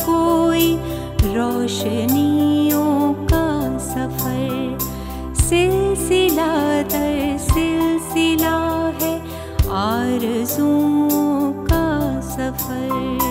कोई रोशनियों का सफर सिलसिला दर सिलसिला है आरज़ुओं का सफर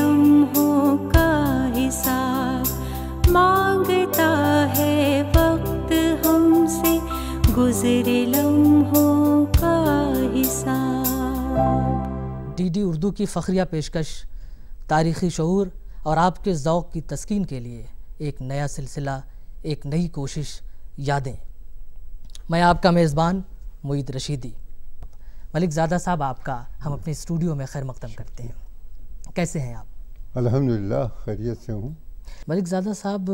डी डी उर्दू की फ़खरिया पेशकश तारीख़ी शहूर और आपके ओक़ की तस्किन के लिए एक नया सिलसिला एक नई कोशिश यादें मैं आपका मेज़बान मुईद रशीदी मलिक ज़्यादा साहब आपका हम अपने स्टूडियो में खैर मकदम करते हैं कैसे हैं आप अलहमदिल्ला खैरियत से हूँ मलिक ज़्यादा साहब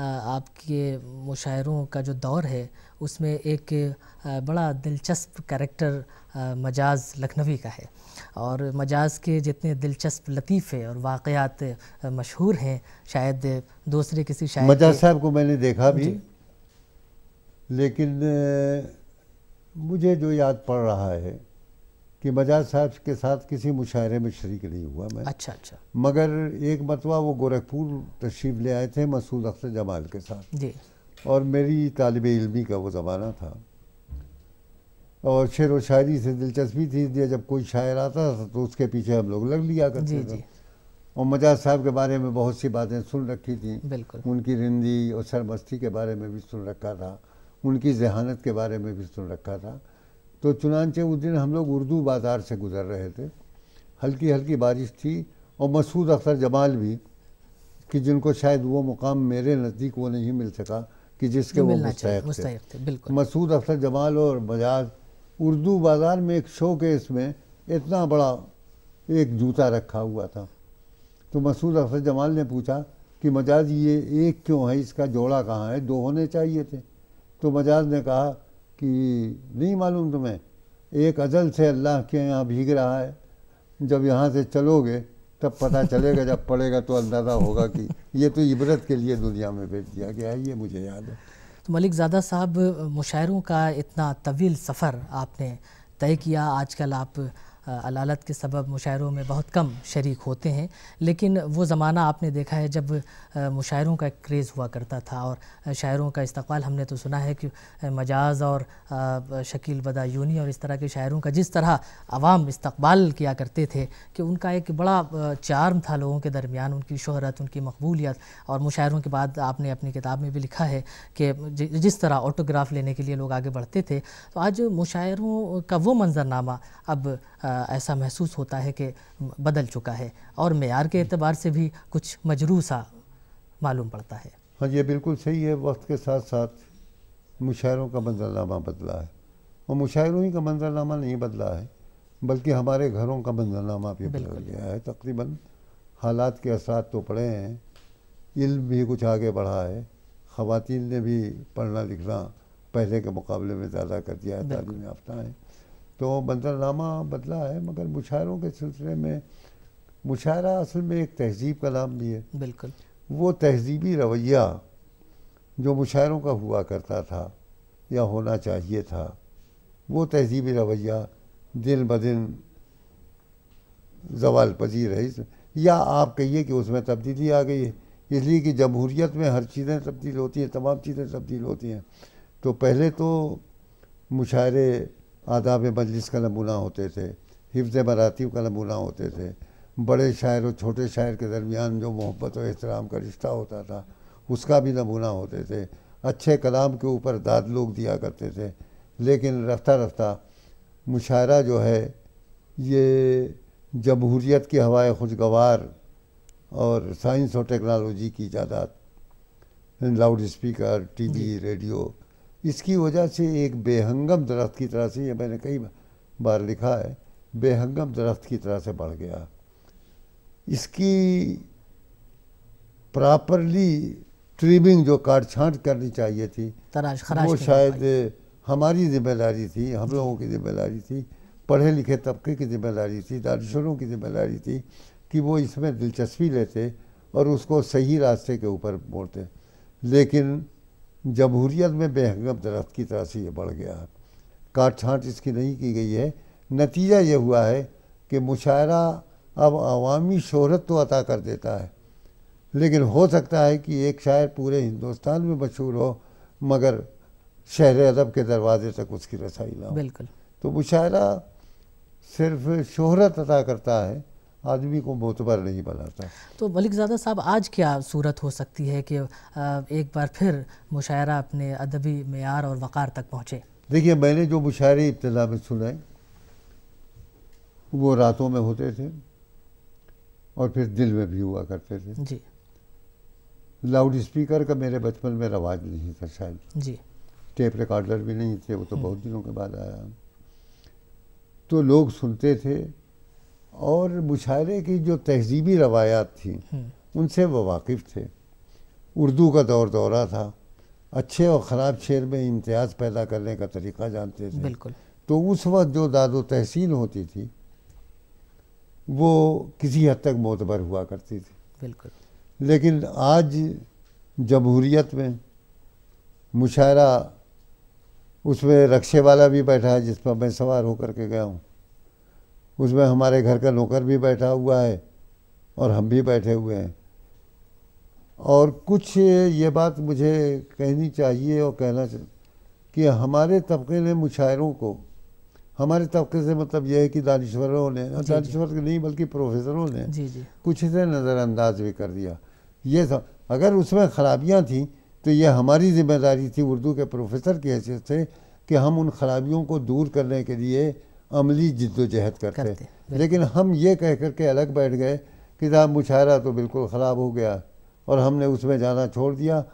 आपके मुशायरों का जो दौर है उसमें एक बड़ा दिलचस्प कैरेक्टर मजाज लखनवी का है और मजाज के जितने दिलचस्प लतीफ़े और वाकयात मशहूर हैं शायद दूसरे किसी शायर मजाज साहब को मैंने देखा भी लेकिन मुझे जो याद पड़ रहा है कि बजाज साहब के साथ किसी मुशायरे में शरीक नहीं हुआ मैं अच्छा अच्छा मगर एक मतवा वो गोरखपुर तशरीफ़ ले आए थे मसूद अख्तर जमाल के साथ जी और मेरी तालब इलमी का वो ज़माना था और शेर व शायरी से दिलचस्पी थी इसलिए जब कोई शायर आता था तो उसके पीछे हम लोग लग लिया करते थे और मजाज साहब के बारे में बहुत सी बातें सुन रखी थी बिल्कुल उनकी रिंदी और सरमस्ती के बारे में भी सुन रखा था उनकी जहानत के बारे में भी सुन रखा था तो चुनानचे उस दिन हम लोग उर्दू बाजार से गुज़र रहे थे हल्की हल्की बारिश थी और मसूद अख्तर जमाल भी कि जिनको शायद वो मुकाम मेरे नज़दीक वो नहीं मिल सका कि जिसके वो मुस्तक थे, थे मसूद अख्तर जमाल और बजाज उर्दू बाज़ार में एक शो के इसमें इतना बड़ा एक जूता रखा हुआ था तो मसूद अख्तर जमाल ने पूछा कि मजाज ये एक क्यों है इसका जोड़ा कहाँ है दो होने चाहिए थे तो मजाज ने कहा कि नहीं मालूम तुम्हें एक अजल से अल्लाह के यहाँ भीग रहा है जब यहाँ से चलोगे तब पता चलेगा जब पड़ेगा तो अंदाज़ा होगा कि ये तो इबरत के लिए दुनिया में भेज दिया गया है ये मुझे याद है तो मलिक ज़्यादा साहब मुशायरों का इतना तवील सफ़र आपने तय किया आजकल आप अलालत के सबब मुशायरों में बहुत कम शरीक होते हैं लेकिन वो ज़माना आपने देखा है जब मुशायरों का एक क्रेज़ हुआ करता था और शायरों का इस्तकबाल हमने तो सुना है कि मजाज और शकील बदायूनी और इस तरह के शायरों का जिस तरह आवाम इस्तकबाल किया करते थे कि उनका एक बड़ा चार्म था लोगों के दरमियान उनकी शहरत उनकी मकबूलियत और मुशायरों के बाद आपने अपनी किताब में भी लिखा है कि जिस तरह ऑटोग्राफ लेने के लिए लोग आगे बढ़ते थे तो आज मुशायरों का वो मंजरनामा अब ऐसा महसूस होता है कि बदल चुका है और मैार के अतबार से भी कुछ मजरू सा मालूम पड़ता है हाँ ये बिल्कुल सही है वक्त के साथ साथ मुशायरों का मंजरनामा बदला है और मुशायरों ही का मंजरनामा नहीं बदला है बल्कि हमारे घरों का मंजरनामा भी बदल गया है तकरीबन हालात के असरा तो पड़े हैं इल्म भी कुछ आगे बढ़ा है ख़वान ने भी पढ़ना लिखना पहले के मुकाबले में ज़्यादा कर दिया है तालीम याफ्ता है तो मंजरनामा बदला है मगर मुशायरों के सिलसिले में मुशायरा असल में एक तहजीब का नाम भी है बिल्कुल वो तहजीबी रवैया जो मुशायरों का हुआ करता था या होना चाहिए था वो तहजीबी रवैया दिन ब दिन जवाल पजीर है या आप कहिए कि उसमें तब्दीली आ गई है इसलिए कि जमहूरीत में हर चीज़ें तब्दील होती हैं तमाम चीज़ें तब्दील होती हैं तो पहले तो मुशायरे आदाब मजलिस का नमूना होते थे हिफ्ज़ बरातीब का नमूना होते थे बड़े शायर और छोटे शायर के दरमियान जो मोहब्बत और एहतराम का रिश्ता होता था उसका भी नमूना होते थे अच्छे कलाम के ऊपर दाद लोग दिया करते थे लेकिन रफ्ता रफ्ता मुशायरा जो है ये जमहूरीत की हवाए खुशगवार और साइंस और टेक्नोलॉजी की ज़्यादा लाउड स्पीकर टीवी रेडियो इसकी वजह से एक बेहंगम दरख्त की तरह से ये मैंने कई बार लिखा है बेहंगम दरख्त की तरह से बढ़ गया इसकी प्रॉपरली ट्रिमिंग जो काट छाँट करनी चाहिए थी वो शायद हमारी जिम्मेदारी थी हम लोगों की जिम्मेदारी थी पढ़े लिखे तबके की जिम्मेदारी थी दानश्वरों की जिम्मेदारी थी कि वो इसमें दिलचस्पी लेते और उसको सही रास्ते के ऊपर मोड़ते लेकिन जमहूरीत में बेहंगम दरख्त की तरह से ये बढ़ गया काट छाँट इसकी नहीं की गई है नतीजा ये हुआ है कि मुशायरा अब अवामी शहरत तो अता कर देता है लेकिन हो सकता है कि एक शायर पूरे हिंदुस्तान में मशहूर हो मगर शहर अदब के दरवाजे तक उसकी रसाई ना हो बिल्कुल तो मुशायरा सिर्फ शहरत अदा करता है आदमी को मोतबर नहीं बनाता तो मलिकजादा साहब आज क्या सूरत हो सकती है कि एक बार फिर मुशायरा अपने अदबी मैार और वक़ार तक पहुँचे देखिए मैंने जो मुशायरे इब्तला में सुनाए वो रातों में होते थे और फिर दिल में भी हुआ करते थे जी लाउड स्पीकर का मेरे बचपन में रवाज नहीं था शायद जी टेप रिकॉर्डर भी नहीं थे वो तो हम्म। बहुत दिनों के बाद आया तो लोग सुनते थे और मुशायरे की जो तहजीबी रवायात थी हम्म। उनसे वो वाकिफ़ थे उर्दू का दौर दौरा था अच्छे और ख़राब शेर में इम्तियाज़ पैदा करने का तरीक़ा जानते थे बिल्कुल तो उस वक्त जो दादो तहसीन होती थी वो किसी हद तक मोतबर हुआ करती थी बिल्कुल लेकिन आज जमहूरीत में मुशायरा उसमें रक्शे वाला भी बैठा है जिस पर मैं सवार होकर के गया हूँ उसमें हमारे घर का नौकर भी बैठा हुआ है और हम भी बैठे हुए हैं और कुछ ये बात मुझे कहनी चाहिए और कहना चाहिए कि हमारे तबके ने मुशायरों को हमारे तबके से मतलब यह है कि दानश्वरों ने दानश्वर नहीं बल्कि प्रोफेसरों ने जी जी। कुछ से नज़रअंदाज भी कर दिया ये था अगर उसमें ख़राबियाँ थीं तो ये हमारी जिम्मेदारी थी उर्दू के प्रोफेसर की हैसियत से कि हम उन खराबियों को दूर करने के लिए अमली जद्दोजहद करते, करते लेकिन हम ये कह कर के अलग बैठ गए कि साहब मुशायरा तो बिल्कुल ख़राब हो गया और हमने उसमें जाना छोड़ दिया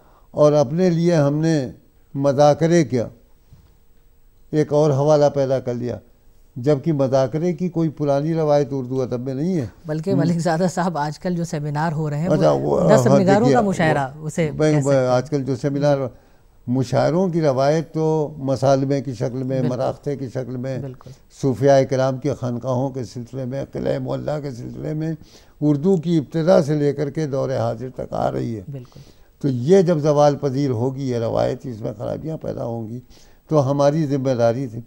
और अपने लिए हमने मजाकरे किया एक और हवाला पैदा कर लिया जबकि मजाकरे की कोई पुरानी रवायत उर्दू अदब में नहीं है बल्कि हम्म। मलिकजादा साहब आजकल जो सेमिनार हो रहे हैं अच्छा, वो, वो दस हाँ, का मुशायरा उसे आजकल जो सेमिनार मुशायरों की रवायत तो मसालमे की शक्ल में मराखते की शक्ल में सूफिया कराम के ख़ानकाहों के सिलसिले में किले मोल्ला के सिलसिले में उर्दू की इब्तदा से लेकर के दौर हाजिर तक आ रही है तो ये जब जवाल पजीर होगी ये रवायत इसमें ख़राबियाँ पैदा होंगी तो हमारी जिम्मेदारी थी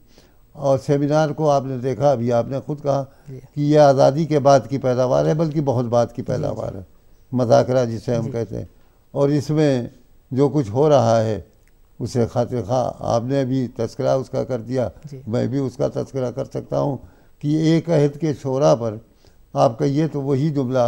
और सेमिनार को आपने देखा अभी आपने खुद कहा कि यह आज़ादी के बाद की पैदावार है बल्कि बहुत बाद की पैदावार है मजाकरा जिसे हम कहते हैं और इसमें जो कुछ हो रहा है उसे खात खा आपने भी तस्करा उसका कर दिया मैं भी उसका तस्करा कर सकता हूँ कि एक अहद के शोरा पर आपका ये तो वही जुमला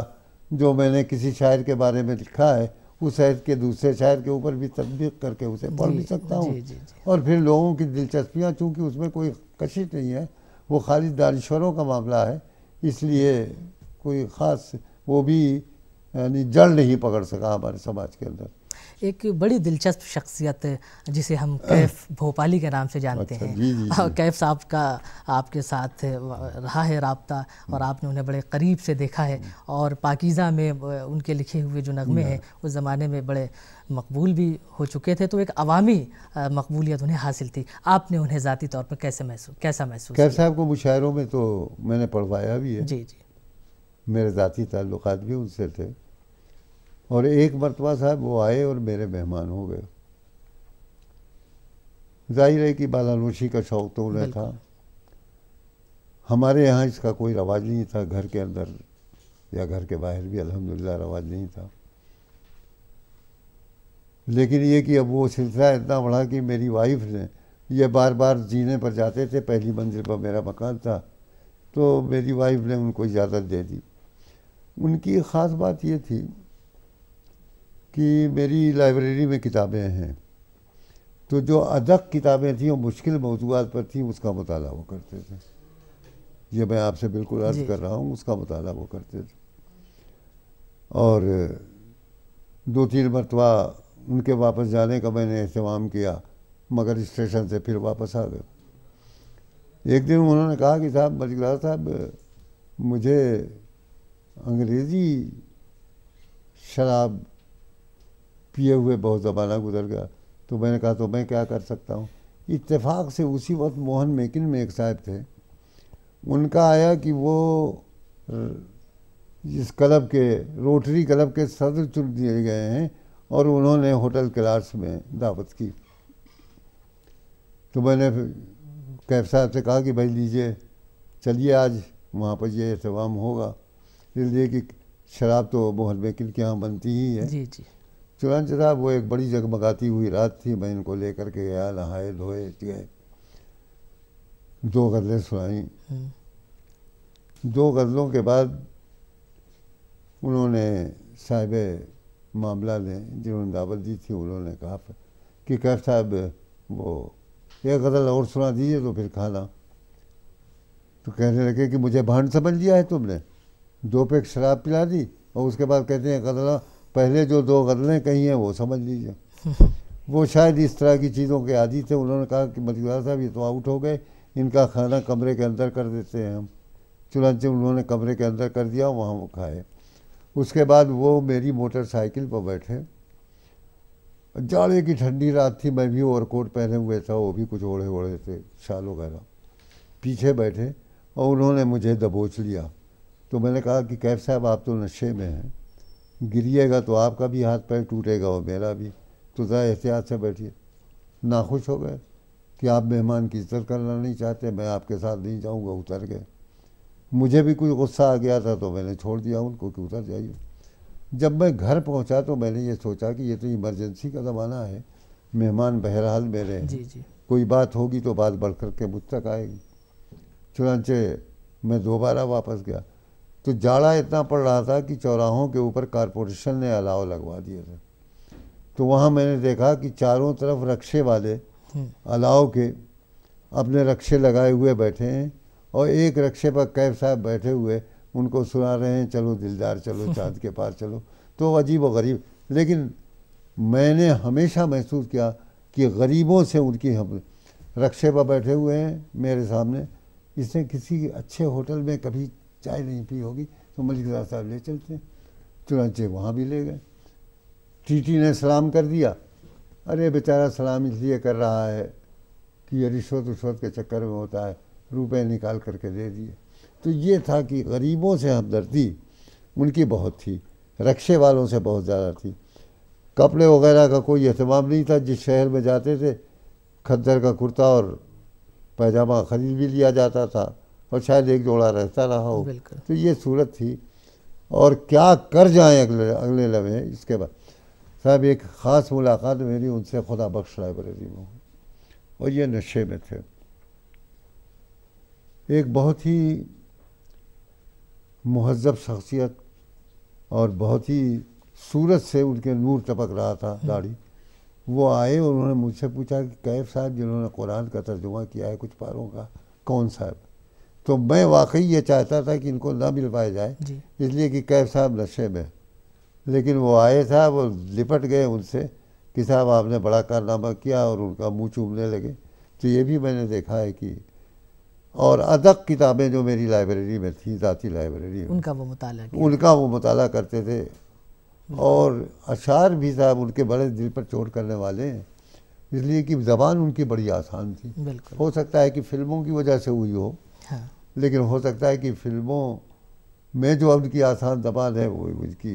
जो मैंने किसी शायर के बारे में लिखा है उस अहद के दूसरे शायर के ऊपर भी तब्दील करके उसे पढ़ भी सकता हूँ और फिर लोगों की दिलचस्पियाँ चूँकि उसमें कोई कशिश नहीं है वो खाली दानश्वरों का मामला है इसलिए कोई ख़ास वो भी यानी जड़ नहीं पकड़ सका हमारे समाज के अंदर एक बड़ी दिलचस्प शख्सियत जिसे हम हाँ। कैफ भोपाली के नाम से जानते अच्छा, हैं जी, जी, हाँ, जी। कैफ साहब का आपके साथ रहा है रबता और आपने उन्हें बड़े करीब से देखा है और पाकिज़ा में उनके लिखे हुए जो नगमे हाँ। हैं उस ज़माने में बड़े मकबूल भी हो चुके थे तो एक अवामी मकबूलियत उन्हें हासिल थी आपने उन्हें ज़ाती तौर पर कैसे महसूस कैसा महसूस कैफ साहब को मुशायरों में तो मैंने पढ़वाया भी है जी जी मेरे ज़ाती ताल्लुक भी उनसे थे और एक मरतबा साहब वो आए और मेरे मेहमान हो गए जाहिर है कि बालानोशी का शौक़ तो उन्हें था हमारे यहाँ इसका कोई रवाज नहीं था घर के अंदर या घर के बाहर भी अल्हम्दुलिल्लाह रवाज नहीं था लेकिन ये कि अब वो सिलसिला इतना बढ़ा कि मेरी वाइफ ने ये बार बार जीने पर जाते थे पहली मंजिल पर मेरा मकान था तो मेरी वाइफ ने उनको इजाज़त दे दी उनकी ख़ास बात ये थी कि मेरी लाइब्रेरी में किताबें हैं तो जो अदक किताबें थी वो मुश्किल मौजूद पर थी उसका मताल वो करते थे ये मैं आपसे बिल्कुल अर्ज कर रहा हूँ उसका मताल वो करते थे और दो तीन मरतबा उनके वापस जाने का मैंने अहतमाम किया मगर स्टेशन से फिर वापस आ गए एक दिन उन्होंने कहा कि साहब मजिला साहब मुझे अंग्रेज़ी शराब पिए हुए बहुत ज़माना गुजर गया तो मैंने कहा तो मैं क्या कर सकता हूँ इत्तेफाक से उसी वक्त मोहन मेकिन में एक साहब थे उनका आया कि वो इस क्लब के रोटरी क्लब के सदर चुन दिए गए हैं और उन्होंने होटल क्लास में दावत की तो मैंने कैफ साहब से कहा कि भाई लीजिए चलिए आज वहाँ पर ये एहतमाम होगा इसलिए कि शराब तो मोहन मेकिन के यहाँ बनती ही है जी जी चुनाच साहब वो एक बड़ी जगमगाती हुई रात थी मैं इनको लेकर के गया नहाए धोए गए दो गज़लें सुनाई हम्म। दो गज़लों के बाद उन्होंने साहिब मामला ने जिन्होंने दावत दी थी उन्होंने कहा कि कैफ साहब वो एक गज़ल और सुना दीजिए तो फिर खाना तो कहने लगे कि मुझे भांड समझ लिया है तुमने दो पेक शराब पिला दी और उसके बाद कहते हैं गज़ला पहले जो दो गज़लें कही हैं वो समझ लीजिए वो शायद इस तरह की चीज़ों के आदि थे उन्होंने कहा कि मतगुरा साहब ये तो आउट हो गए इनका खाना कमरे के अंदर कर देते हैं हम चुनाच उन्होंने कमरे के अंदर कर दिया वहाँ वो खाए उसके बाद वो मेरी मोटरसाइकिल पर बैठे जाड़े की ठंडी रात थी मैं भी ओवरकोट पहने हुए था वो भी कुछ ओढ़े ओढ़े थे शाल वगैरह पीछे बैठे और उन्होंने मुझे दबोच लिया तो मैंने कहा कि कैफ साहब आप तो नशे में हैं गिरिएगा तो आपका भी हाथ पैर टूटेगा और मेरा भी तो ज़रा एहतियात से बैठिए नाखुश हो गए कि आप मेहमान की इज्जत करना नहीं चाहते मैं आपके साथ नहीं जाऊंगा उतर गए मुझे भी कुछ गुस्सा आ गया था तो मैंने छोड़ दिया उनको कि उतर जाइए जब मैं घर पहुंचा तो मैंने ये सोचा कि ये तो इमरजेंसी का ज़माना है मेहमान बहरहाल मेरे हैं कोई बात होगी तो बात बढ़ कर के मुझ तक आएगी चुनाचे मैं दोबारा वापस गया तो जाड़ा इतना पड़ रहा था कि चौराहों के ऊपर कारपोरेशन ने अलाव लगवा दिए थे तो वहाँ मैंने देखा कि चारों तरफ रक्षे वाले हम्म। अलाव के अपने रक्षे लगाए हुए बैठे हैं और एक रक्षे पर कैब साहब बैठे हुए उनको सुना रहे हैं चलो दिलदार चलो चाँद के पार चलो तो अजीब व गरीब लेकिन मैंने हमेशा महसूस किया कि गरीबों से उनकी हम रक्षे पर बैठे हुए हैं मेरे सामने इसने किसी अच्छे होटल में कभी चाय नहीं पी होगी तो मलिक दास साहब ले चलते हैं चुनाचे वहाँ भी ले गए टीटी ने सलाम कर दिया अरे बेचारा सलाम इसलिए कर रहा है कि ये रिश्वत रिश्वत के चक्कर में होता है रुपए निकाल करके दे दिए तो ये था कि गरीबों से हमदर्दी उनकी बहुत थी रक्षे वालों से बहुत ज़्यादा थी कपड़े वगैरह का कोई अहतमाम नहीं था जिस शहर में जाते थे खद्दर का कुर्ता और पैजामा ख़रीद भी लिया जाता था और शायद एक जोड़ा रहता रहा हो तो ये सूरत थी और क्या कर जाएं अगले अगले लम्हे इसके बाद साहब एक ख़ास मुलाकात मेरी उनसे खुदा बख्श लाइब्रेरी में और ये नशे में थे एक बहुत ही महजब शख्सियत और बहुत ही सूरत से उनके नूर टपक रहा था हम्म। दाढ़ी वो आए और उन्होंने मुझसे पूछा कि कैफ साहब जिन्होंने कुरान का तर्जुमा किया है कुछ पारों का कौन साहब तो मैं वाकई ये चाहता था कि इनको ना मिल पाया जाए इसलिए कि कैफ साहब नशे में लेकिन वो आए था वो लिपट गए उनसे कि साहब आपने बड़ा कारनामा किया और उनका मुंह चूमने लगे तो ये भी मैंने देखा है कि और अदक किताबें जो मेरी लाइब्रेरी में थी ज़ाती लाइब्रेरी में उनका वो मुताला उनका वो मुताला करते थे और अशार भी साहब उनके बड़े दिल पर चोट करने वाले हैं इसलिए कि ज़बान उनकी बड़ी आसान थी हो सकता है कि फ़िल्मों की वजह से हुई हो हाँ। लेकिन हो सकता है कि फिल्मों में जो अब की आसान जबान है वो उनकी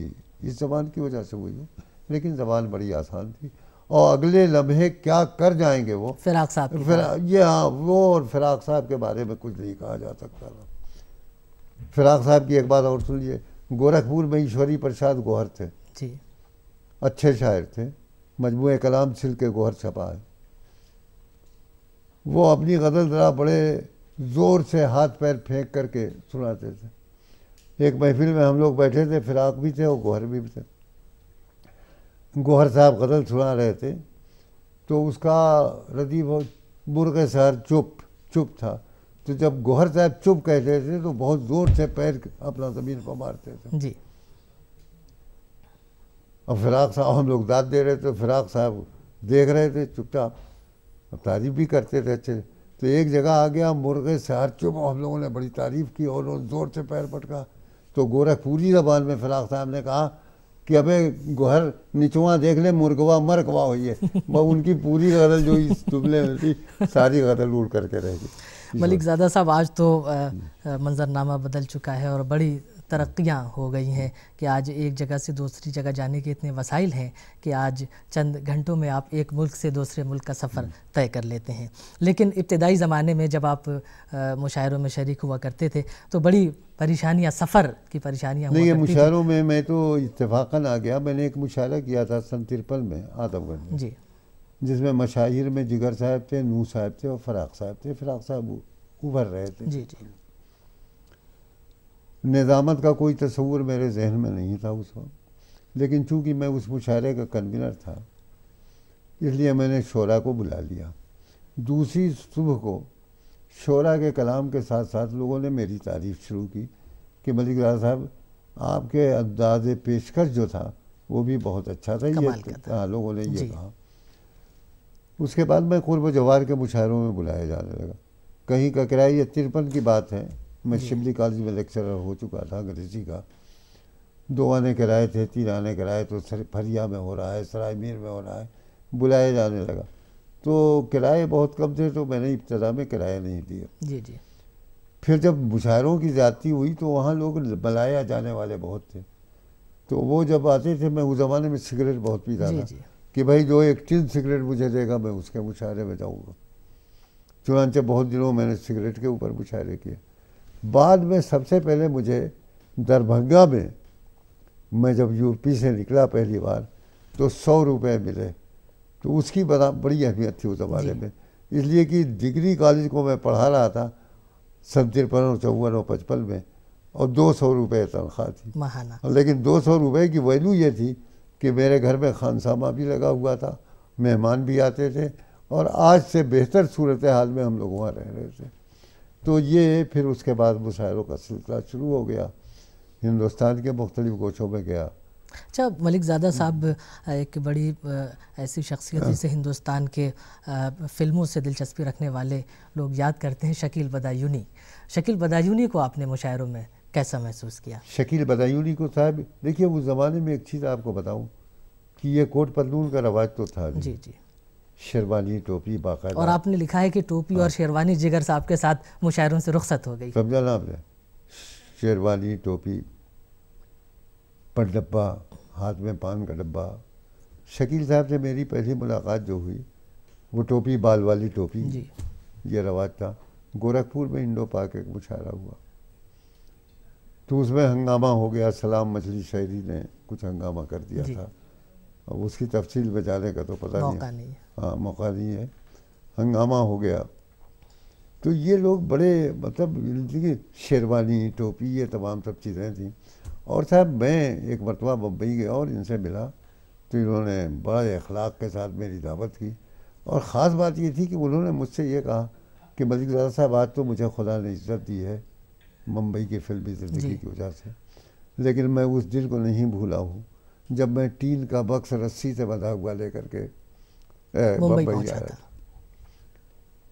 इस जबान की वजह से हुई है लेकिन जबान बड़ी आसान थी और अगले लम्हे क्या कर जाएंगे वो फिराक साहब फिरा ये हाँ वो और फिराक साहब के बारे में कुछ नहीं कहा जा सकता था फिराक साहब की एक बात और सुन सुनिए गोरखपुर में ईश्वरी प्रसाद गोहर थे जी अच्छे शायर थे मजमू कलाम सिल के गोहर छपा है वो अपनी गज़ल ज़रा बड़े ज़ोर से हाथ पैर फेंक करके सुनाते थे एक महफिल में हम लोग बैठे थे फिराक भी थे और गोहर भी थे गोहर साहब गज़ल सुना रहे थे तो उसका रदीब बुरग सर चुप चुप था तो जब गोहर साहब चुप कहते थे तो बहुत ज़ोर से पैर अपना ज़मीन पर मारते थे जी और फिराक साहब हम लोग दाद दे रहे थे फिराक साहब देख रहे थे चुपचाप तारीफ भी करते थे अच्छे तो एक जगह आ गया मुर्गे से हर चुप हम लोगों ने बड़ी तारीफ़ की और उन्होंने ज़ोर से पैर पटका तो गोरखपुरी जबान में फराख साहब ने कहा कि अबे गोहर निचवा देख ले मुर्गवा मरकवा है वह उनकी पूरी गज़ल जो इस दुबले में थी सारी गज़ल उड़ करके रहेगी मलिक ज़्यादा साहब आज तो मंजरनामा बदल चुका है और बड़ी तरक्याँ हो गई हैं कि आज एक जगह से दूसरी जगह जाने के इतने वसाइल हैं कि आज चंद घंटों में आप एक मुल्क से दूसरे मुल्क का सफ़र हम्म। तय कर लेते हैं लेकिन इब्तदाई ज़माने में जब आप मुशायरों में शरीक हुआ करते थे तो बड़ी परेशानियाँ सफ़र की परेशानियाँ नहीं ये मुशायरों में मैं तो इतफाक़न आ गया मैंने एक मुशायरा किया था सन तिरपल में आदमगढ़ जी जिसमें मशाहिर में जिगर साहब थे नू साहब थे और फ़राक साहब थे फ़राक साहब उभर रहे थे जी जी निज़ामत का कोई तस्वूर मेरे जहन में नहीं था उस वक्त लेकिन चूँकि मैं उस मुशारे का कन्वीनर था इसलिए मैंने शोरा को बुला लिया दूसरी सुबह को शोरा के कलाम के साथ साथ लोगों ने मेरी तारीफ़ शुरू की कि मलिक राज साहब आपके अंदाज पेशकश जो था वो भी बहुत अच्छा था ये हाँ लोगों ने ये कहा उसके बाद मैं कुर्ब जवार के मुशायरों में बुलाया जाने लगा कहीं का किराया तिरपन की बात है मैं शिमली कॉलेज में लेक्चरर हो चुका था अंग्रेजी का दो आने कराए थे तीन आने कराए तो सर फरिया में हो रहा है सरायमीर में हो रहा है बुलाया जाने लगा तो किराए बहुत कम थे तो मैंने इब्तदा में किराया नहीं दिया जी जी फिर जब मुशायरों की ज़्यादा हुई तो वहाँ लोग बलाया जाने वाले बहुत थे तो वो जब आते थे मैं उस ज़माने में सिगरेट बहुत पीता था कि भाई जो एक टिन सिगरेट मुझे देगा मैं उसके मुशायरे में जाऊँगा चुनाचे बहुत दिनों मैंने सिगरेट के ऊपर मुशायरे किए बाद में सबसे पहले मुझे दरभंगा में मैं जब यूपी से निकला पहली बार तो सौ रुपये मिले तो उसकी बड़ा बड़ी अहमियत थी उस ज़माने में इसलिए कि डिग्री कॉलेज को मैं पढ़ा रहा था सन तिरपन और चौवन और पचपन में और दो सौ रुपये तनख्वाह थी महाना लेकिन दो सौ रुपये की वैल्यू ये थी कि मेरे घर में खानसामा भी लगा हुआ था मेहमान भी आते थे और आज से बेहतर सूरत हाल में हम लोग वहाँ रह रहे थे तो ये फिर उसके बाद मुशायरों का सिलसिला शुरू हो गया हिंदुस्तान के मुख्तलिफ गोशों में गया अच्छा मलिकजादा साहब एक बड़ी ऐसी शख्सियत जिसे हिंदुस्तान के फिल्मों से दिलचस्पी रखने वाले लोग याद करते हैं शकील बदायूनी शकील बदायूनी को आपने मुशायरों में कैसा महसूस किया शकील बदायूनी को साहब देखिए उस ज़माने में एक चीज़ आपको बताऊँ कि ये कोट पलून का रवाज तो था जी जी शेरवानी टोपी बाकायदा और आपने लिखा है कि टोपी और हाँ। शेरवानी जिगर साहब के साथ मुशायरों से रुखसत हो गई समझा ना आपने शेरवानी टोपी पर डब्बा हाथ में पान का डब्बा शकील साहब से मेरी पहली मुलाकात जो हुई वो टोपी बाल वाली टोपी जी ये रवाज था गोरखपुर में इंडो पार्क एक मुशायरा हुआ तो उसमें हंगामा हो गया सलाम मछली शायरी ने कुछ हंगामा कर दिया था अब उसकी तफसील बचाने का तो पता नहीं, नहीं हाँ मौका नहीं है हंगामा हो गया तो ये लोग बड़े मतलब शेरवानी टोपी ये तमाम सब चीज़ें थी और साहब मैं एक मरतबा बम्बई गया और इनसे मिला तो इन्होंने बड़े अखलाक के साथ मेरी दावत की और ख़ास बात ये थी कि उन्होंने मुझसे ये कहा कि मलिक दादा साहब आज तो मुझे खुदा ने इज्जत दी है मुंबई की फिल्मी ज़िंदगी की वजह से लेकिन मैं उस दिन को नहीं भूला हूँ जब मैं टीन का बक्स रस्सी से बंधा हुआ लेकर के मुंबई आया था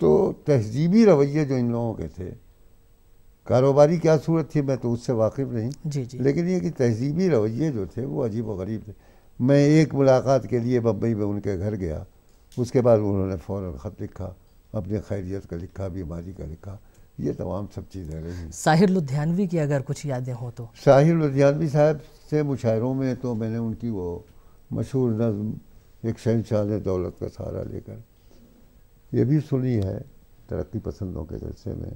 तो तहजीबी रवैये जो इन लोगों के थे कारोबारी क्या सूरत थी मैं तो उससे वाकिफ़ नहीं जी जी लेकिन ये कि तहजीबी रवैये जो थे वो अजीब व गरीब थे मैं एक मुलाकात के लिए बम्बई में उनके घर गया उसके बाद उन्होंने फ़ौर ख़त लिखा अपने खैरियत का लिखा बीमारी का लिखा ये तमाम सब चीज़ें रही हैं साहिर लुधियानवी की अगर कुछ यादें हों तो साहिर लुधियानवी साहब से मुशायरों में तो मैंने उनकी वो मशहूर नज़म एक शहनशाह ने दौलत का सहारा लेकर ये भी सुनी है तरक्की पसंदों के जलसे में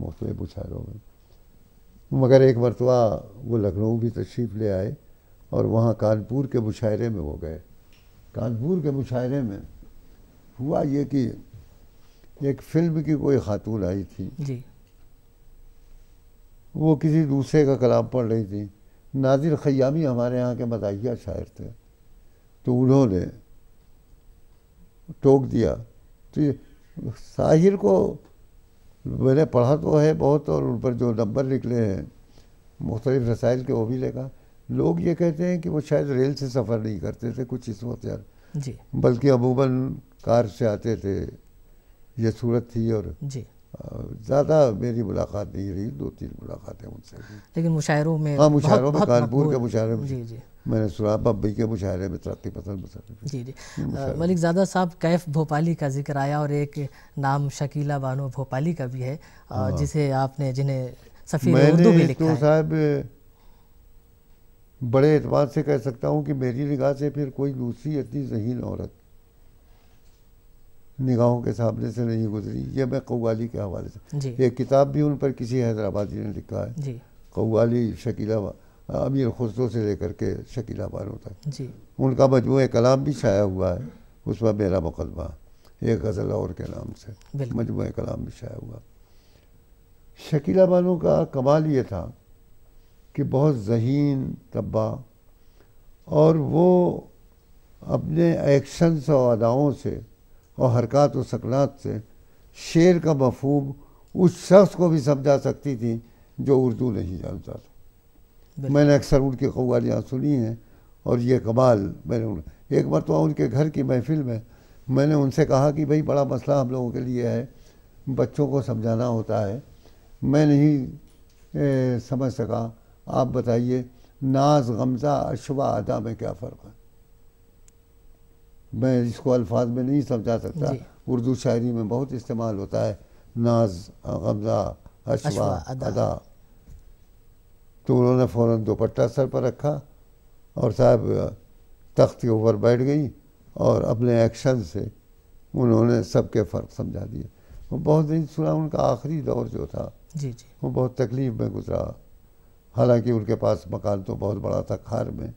मौसम बुछारों में मगर एक मरतबा वो लखनऊ भी तशरीफ़ ले आए और वहाँ कानपुर के मुशायरे में हो गए कानपुर के मुशायरे में हुआ ये कि एक फ़िल्म की कोई खातून आई थी जी। वो किसी दूसरे का कलाम पढ़ रही थी नादिर खयामी हमारे यहाँ के मदाहिया शायर थे तो उन्होंने टोक दिया तो साहिर को मैंने पढ़ा तो है बहुत और उन पर जो नंबर निकले हैं मुख्तलिफ रसाइल के वो भी लिखा लोग ये कहते हैं कि वो शायद रेल से सफ़र नहीं करते थे कुछ इस वक्त यार बल्कि अमूमन कार से आते थे ये सूरत थी और जी ज़्यादा मेरी मुलाकात नहीं रही दो तीन मुलाकातें उनसे लेकिन मुशायरों में हाँ मुशायरों में कानपुर के मुशायरे में जी जी मैंने सुना बब्बी के मुशायरे में तरक्की पसंद मुसरफ जी जी मलिक ज़्यादा साहब कैफ भोपाली का जिक्र आया और एक नाम शकीला बानो भोपाली का भी है हाँ। जिसे आपने जिन्हें सफ़ीर तो साहब बड़े एतबार से कह सकता हूँ कि मेरी निगाह से फिर कोई दूसरी इतनी जहीन औरत निगाहों के सामने से नहीं गुजरी ये मैं कौवाली के हवाले से एक किताब भी उन पर किसी हैदराबादी ने लिखा है कौवाली शकीला अमीर खुसरो से लेकर के शकीला बानो तक जी उनका मजमू कलाम भी शाया हुआ है उसमें मेरा मुकदमा एक गज़ल और के नाम से मजमू कलाम भी शाया हुआ शकीला बानो का कमाल ये था कि बहुत जहीन तब्बा और वो अपने एक्शंस और अदाओं से और हरकत व सकनात से शेर का मफहूम उस शख्स को भी समझा सकती थी जो उर्दू नहीं जानता था मैंने अक्सर उनकी कवालियाँ सुनी हैं और ये कबाल मैंने उन एक मरतबा उनके घर की महफिल में मैंने उनसे कहा कि भाई बड़ा मसला हम लोगों के लिए है बच्चों को समझाना होता है मैं नहीं ए, समझ सका आप बताइए नाज गमज़ा अशबा अदा में क्या फ़र्क है मैं इसको अल्फाज में नहीं समझा सकता उर्दू शायरी में बहुत इस्तेमाल होता है नाज गमज़ा अशवा अदा तो उन्होंने फ़ौर दोपट्टा सर पर रखा और साहब तख्त के ऊपर बैठ गई और अपने एक्शन से उन्होंने सबके फ़र्क समझा दिए वो बहुत दिन सुना उनका आखिरी दौर जो था जी जी वो बहुत तकलीफ़ में गुजरा हालांकि उनके पास मकान तो बहुत बड़ा था खार में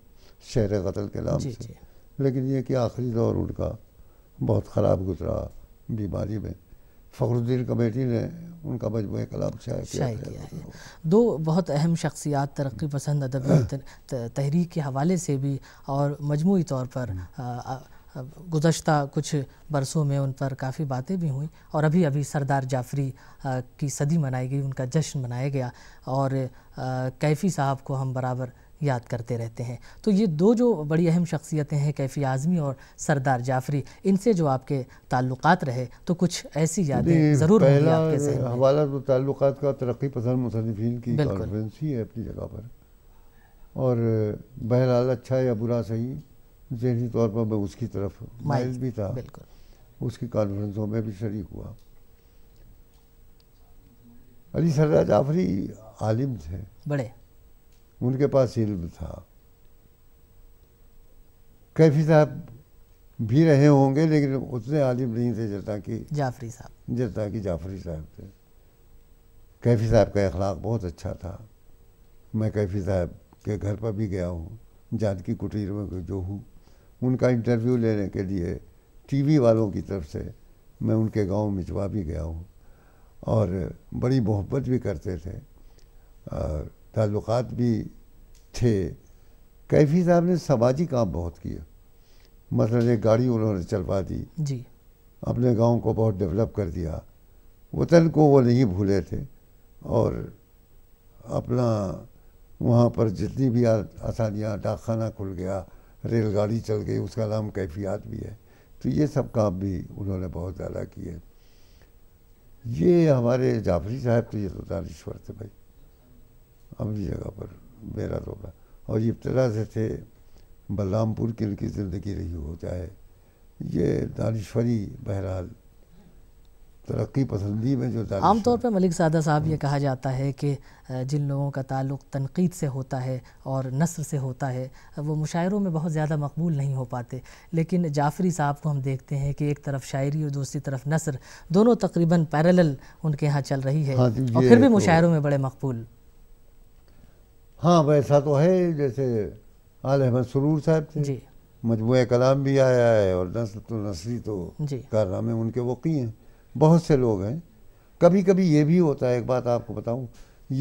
शहर कतल के नाम से लेकिन ये कि आखिरी दौर उनका बहुत ख़राब गुजरा बीमारी में फ़खरुद्दीन कमेटी ने उनका मजमु कलाम शायद किया, है दो बहुत अहम शख्सियात तरक्की पसंद अदबी हाँ। तहरीक के हवाले से भी और मजमू तौर पर हाँ। गुजशत कुछ बरसों में उन पर काफ़ी बातें भी हुई और अभी अभी सरदार जाफरी की सदी मनाई गई उनका जश्न मनाया गया और कैफ़ी साहब को हम बराबर याद करते रहते हैं तो ये दो जो बड़ी अहम शख्सियतें हैं कैफ़ी आज़मी और सरदार जाफरी इनसे जो आपके ताल्लुक़ रहे तो कुछ ऐसी यादें ज़रूर हवाला तो का तरक्की पसंद मुसनफिन की कॉन्फ्रेंस ही है अपनी जगह पर और बहरहाल अच्छा या बुरा सही जहनी तौर पर मैं उसकी तरफ माइल भी था बिल्कुल उसकी कॉन्फ्रेंसों में भी शरीक हुआ अली सरदार जाफरी आलिम थे बड़े उनके पास इल्म था कैफी साहब भी रहे होंगे लेकिन उतने आलिम नहीं थे जैसा कि जाफरी साहब जैसा कि जाफरी साहब थे कैफी साहब का अखलाक बहुत अच्छा था मैं कैफी साहब के घर पर भी गया हूँ जानकी कुटीर में जो हूँ उनका इंटरव्यू लेने के लिए टीवी वालों की तरफ से मैं उनके गांव जवा भी गया हूँ और बड़ी मोहब्बत भी करते थे और ताल्लुक़ भी थे कैफी साहब ने समाजी काम बहुत किया मसलन एक गाड़ी उन्होंने चलवा दी जी अपने गांव को बहुत डेवलप कर दिया वतन को वो नहीं भूले थे और अपना वहाँ पर जितनी भी आसानियाँ डाकखाना खुल गया रेलगाड़ी चल गई उसका नाम कैफियात भी है तो ये सब काम भी उन्होंने बहुत ज़्यादा किए ये हमारे जाफरी साहब तो ये तो दानश्वर थे भाई अपनी जगह पर बैरात होगा और ये इब्तदा से थे बलरामपुर की इनकी ज़िंदगी रही हो चाहे ये दानश्वरी बहरहाल तरक्की पसंदी में जो आमतौर पर मलिक सादा साहब ये कहा जाता है कि जिन लोगों का ताल्लुक तनकीद से होता है और नसर से होता है वो मुशायरों में बहुत ज़्यादा मकबूल नहीं हो पाते लेकिन जाफरी साहब को हम देखते हैं कि एक तरफ शायरी और दूसरी तरफ नसर दोनों तकरीबन पैरल उनके यहाँ चल रही है हाँ, और फिर भी तो मुशायरों में बड़े मकबूल हाँ वैसा तो है जैसे आल अहमद सरूर साहब थे जी मजमू कलाम भी आया है और नस्ल तो नसरी तो में उनके वकी हैं बहुत से लोग हैं कभी कभी ये भी होता है एक बात आपको बताऊँ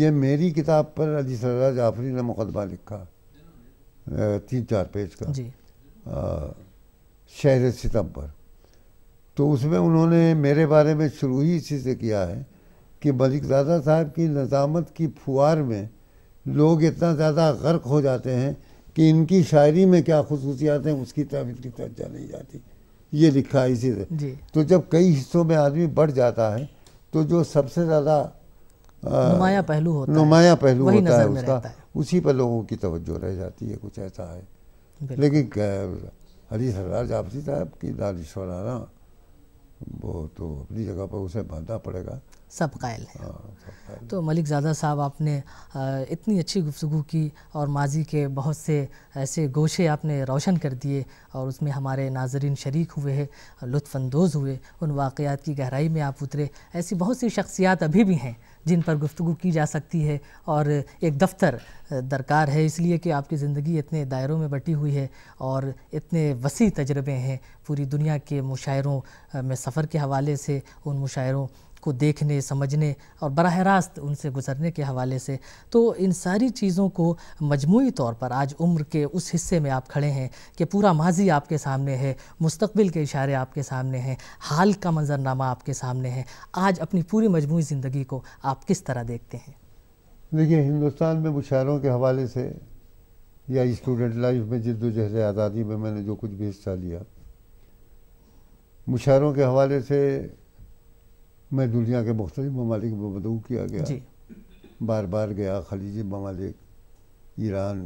ये मेरी किताब पर अली सर जाफरी ने मुकदमा लिखा तीन चार पेज का जी शहर सितम पर तो उसमें उन्होंने मेरे बारे में शुरू ही इसी से किया है कि मलिक दादा साहब की नज़ामत की फुहार में लोग इतना ज़्यादा गर्क हो जाते हैं कि इनकी शायरी में क्या खसूसियात हैं उसकी तरफ इनकी तवज्जा नहीं जाती ये लिखा है इसी से तो जब कई हिस्सों में आदमी बढ़ जाता है तो जो सबसे ज़्यादा नुमाया पहलू होता नुमाया पहलू होता, होता है उसका है। उसी पर लोगों की तवज्जो रह जाती है कुछ ऐसा है लेकिन हरी सरदार जापसी साहब की दालिश वो तो अपनी जगह पर उसे बांधना पड़ेगा सब कायल है हाँ, तो मलिक ज़ादा साहब आपने इतनी अच्छी गुफ्तु की और माजी के बहुत से ऐसे गोशे आपने रोशन कर दिए और उसमें हमारे नाजरीन शरीक हुए हैं लुफानंदोज़ हुए उन वाक़ात की गहराई में आप उतरे ऐसी बहुत सी शख्सियात अभी भी हैं जिन पर गुफ्तु की जा सकती है और एक दफ्तर दरकार है इसलिए कि आपकी ज़िंदगी इतने दायरों में बटी हुई है और इतने वसी तजर्बे हैं पूरी दुनिया के मुशायरों में सफ़र के हवाले से उन मुशायरों को देखने समझने और बरह रास्त उनसे गुजरने के हवाले से तो इन सारी चीज़ों को मजमू तौर पर आज उम्र के उस हिस्से में आप खड़े हैं कि पूरा माजी आपके सामने है मुस्तबिल के इशारे आपके सामने हैं हाल का मंजरनामा आपके सामने है आज अपनी पूरी मजमू ज़िंदगी को आप किस तरह देखते हैं देखिए हिंदुस्तान में मुशायरों के हवाले से या स्टूडेंट लाइफ में जद्दोजहद आज़ादी में मैंने जो कुछ भी हिस्सा लिया मुशायरों के हवाले से मैं दुनिया के मुख्त ममालिक में मदू किया गया बार बार गया खलीजी ममालिक ईरान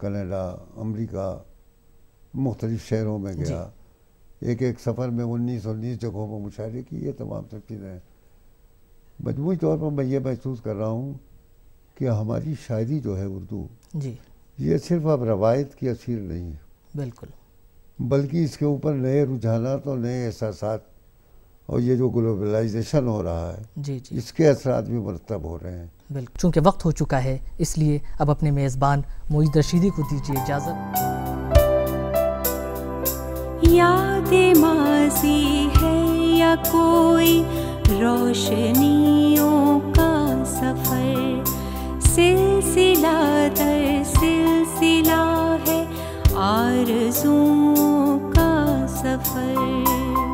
कनाडा अमरीका मुख्तलिफ़ शहरों में गया एक एक सफ़र में उन्नीस उन्नीस जगहों पर मुशाहरे की ये तमाम सब चीज़ें मजमू तौर पर मैं ये महसूस कर रहा हूँ कि हमारी शायरी जो है उर्दू जी ये सिर्फ अब रवायत की असीर नहीं है बिल्कुल बल्कि इसके ऊपर नए रुझाना और नए एहसास और ये जो ग्लोबलाइजेशन हो रहा है जी जी इसके असरा भी मरतब हो रहे हैं बिल्कुल चूँकि वक्त हो चुका है इसलिए अब अपने मेज़बान मोईद रशीदी को दीजिए इजाज़त याद माजी है या कोई रोशनियों का सफ़र सिलसिला दर सिलसिला है आरज़ुओं का सफ़र